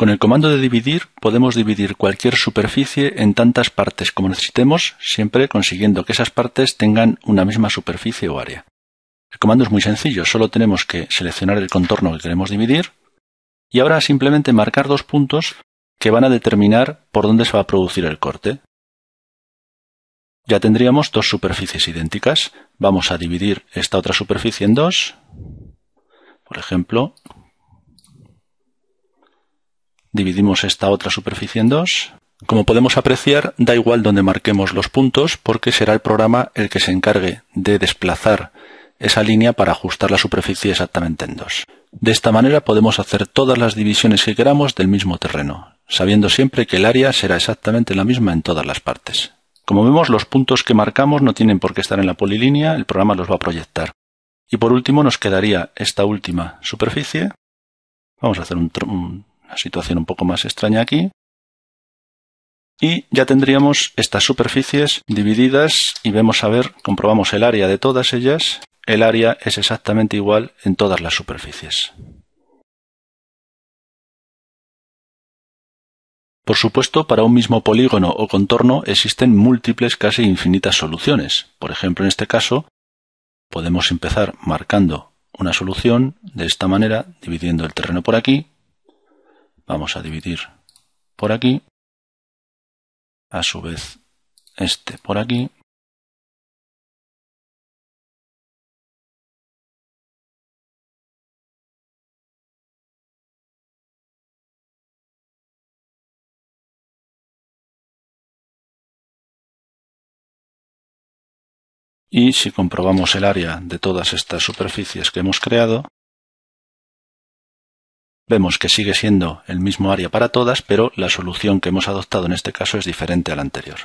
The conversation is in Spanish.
Con el comando de dividir podemos dividir cualquier superficie en tantas partes como necesitemos, siempre consiguiendo que esas partes tengan una misma superficie o área. El comando es muy sencillo, solo tenemos que seleccionar el contorno que queremos dividir y ahora simplemente marcar dos puntos que van a determinar por dónde se va a producir el corte. Ya tendríamos dos superficies idénticas. Vamos a dividir esta otra superficie en dos. Por ejemplo, Dividimos esta otra superficie en dos. Como podemos apreciar, da igual donde marquemos los puntos porque será el programa el que se encargue de desplazar esa línea para ajustar la superficie exactamente en dos. De esta manera podemos hacer todas las divisiones que queramos del mismo terreno, sabiendo siempre que el área será exactamente la misma en todas las partes. Como vemos, los puntos que marcamos no tienen por qué estar en la polilínea, el programa los va a proyectar. Y por último nos quedaría esta última superficie. Vamos a hacer un, un la situación un poco más extraña aquí. Y ya tendríamos estas superficies divididas y vemos a ver, comprobamos el área de todas ellas. El área es exactamente igual en todas las superficies. Por supuesto, para un mismo polígono o contorno existen múltiples, casi infinitas soluciones. Por ejemplo, en este caso, podemos empezar marcando una solución de esta manera, dividiendo el terreno por aquí, vamos a dividir por aquí, a su vez este por aquí, Y si comprobamos el área de todas estas superficies que hemos creado, Vemos que sigue siendo el mismo área para todas, pero la solución que hemos adoptado en este caso es diferente a la anterior.